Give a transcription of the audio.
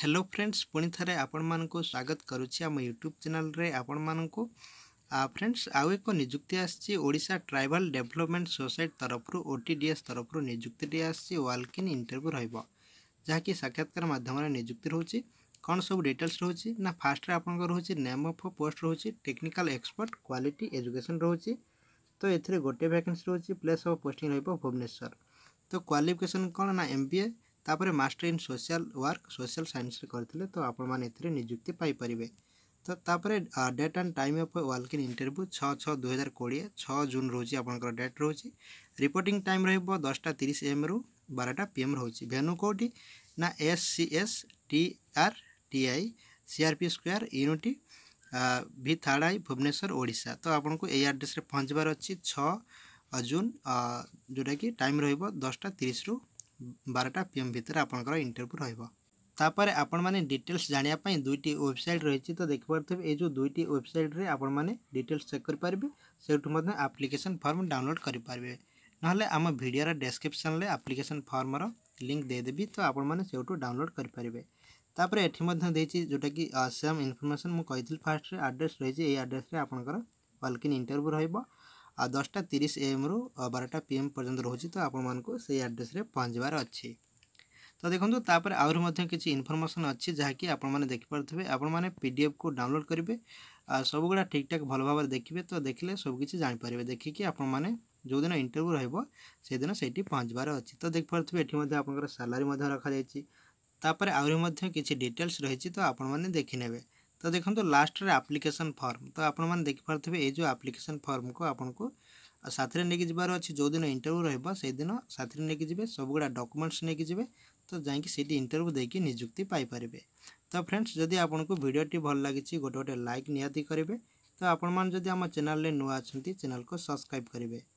hello friends पुणी थे आपण मानक स्वागत करुच्छे आम यूट्यूब चेल आपण मानक फ्रेंड्स आउ एक निजुक्ति आसा ट्राइबल डेभलपमेंट सोसाइट तरफ ओ टीडीएस तरफ निजुक्ति आल्किन इंटरव्यू रहाक साक्षात्कार मध्यम निजुक्ति रोच कौन सब डिटेल्स रोच ना फास्ट्रे आप नेम अफ पोस्ट रोच टेक्निकाल एक्सपर्ट क्वाटी एजुकेशन रोच तो ए गोटे भैके रोच प्लेस अफ पोस्ट रुवनेश्वर तो क्वाफिकेसन कौन ना एम बी ए तापर master in social work social science करते तो आपुक्ति पाई तो तापर date and time of in interview छः छः दुई हजार कोड़े छः जून रोज आपर डेट रोच रिपोर्टिंग टाइम रसटा तीस एम रु बारटा पी एम रोचे भेन्यू कौटी ना S C S T R T I C R P स्क्र यूनिट भि थार्ड आई भुवनेश्वर ओडा तो आपको यही आड्रेस पहुँचबार अच्छी छ जून जोटा कि टाइम रसटा तीस रु বারোটা পি এম ভিতরে আপনার ইন্টরভ্যু রহব তাপরে আপন মানে ডিটেলস জাঁয়া দুইটি ওয়েবসাইট রয়েছে তো দেখিপারে এই যে দুইটি ওয়েবসাইট্রে আপন মানে ডিটেলস চেক করে পারবে সেইটু আপ্লিকেসন ফর্ম ডাউনলোড করে পারবে নহলে আম ভিডিওর ডেসক্রিপশনলে আপ্লিকেসন ফর্মর লিঙ্ক দেদেবি তো আপন মানে সেইটু ডাউনলোড করে পারবে তাপরে এটি দিয়েছি যেটা কি সেম ইনফরমেশন মু ফার্স্টরে আড্রেস রয়েছে এই আড্রেসে আপনার ওয়ালকিন ইন্টরভ্যু রহব ଆଉ ଦଶଟା ତିରିଶ ଏଏମ୍ରୁ ବାରଟା ପି ଏମ୍ ପର୍ଯ୍ୟନ୍ତ ରହୁଛି ତ ଆପଣମାନଙ୍କୁ ସେଇ ଆଡ଼୍ରେସ୍ରେ ପହଞ୍ଚିବାର ଅଛି ତ ଦେଖନ୍ତୁ ତାପରେ ଆହୁରି ମଧ୍ୟ କିଛି ଇନଫର୍ମେସନ୍ ଅଛି ଯାହାକି ଆପଣମାନେ ଦେଖିପାରୁଥିବେ ଆପଣମାନେ ପି ଡି ଏଫ୍କୁ ଡାଉନଲୋଡ଼୍ କରିବେ ଆଉ ସବୁଗୁଡ଼ା ଠିକ୍ଠାକ୍ ଭଲ ଭାବରେ ଦେଖିବେ ତ ଦେଖିଲେ ସବୁକିଛି ଜାଣିପାରିବେ ଦେଖିକି ଆପଣମାନେ ଯେଉଁଦିନ ଇଣ୍ଟରଭ୍ୟୁ ରହିବ ସେଦିନ ସେଇଠି ପହଞ୍ଚିବାର ଅଛି ତ ଦେଖିପାରୁଥିବେ ଏଠି ମଧ୍ୟ ଆପଣଙ୍କର ସାଲାରୀ ମଧ୍ୟ ରଖାଯାଇଛି ତାପରେ ଆହୁରି ମଧ୍ୟ କିଛି ଡିଟେଲ୍ସ ରହିଛି ତ ଆପଣମାନେ ଦେଖିନେବେ ତ ଦେଖନ୍ତୁ ଲାଷ୍ଟରେ ଆପ୍ଲିକେସନ୍ ଫର୍ମ ତ ଆପଣମାନେ ଦେଖିପାରୁଥିବେ ଏଇ ଯେଉଁ ଆପ୍ଲିକେସନ୍ ଫର୍ମକୁ ଆପଣଙ୍କୁ ସାଥିରେ ନେଇକି ଯିବାର ଅଛି ଯେଉଁଦିନ ଇଣ୍ଟରଭ୍ୟୁ ରହିବ ସେଇଦିନ ସାଥିରେ ନେଇକି ଯିବେ ସବୁଗୁଡ଼ା ଡକୁମେଣ୍ଟସ୍ ନେଇକି ଯିବେ ତ ଯାଇକି ସେଇଠି ଇଣ୍ଟରଭ୍ୟୁ ଦେଇକି ନିଯୁକ୍ତି ପାଇପାରିବେ ତ ଫ୍ରେଣ୍ଡସ୍ ଯଦି ଆପଣଙ୍କୁ ଭିଡ଼ିଓଟି ଭଲ ଲାଗିଛି ଗୋଟେ ଗୋଟେ ଲାଇକ୍ ନିହାତି କରିବେ ତ ଆପଣମାନେ ଯଦି ଆମ ଚ୍ୟାନେଲ୍ରେ ନୂଆ ଅଛନ୍ତି ଚ୍ୟାନେଲ୍କୁ ସବସ୍କ୍ରାଇବ୍ କରିବେ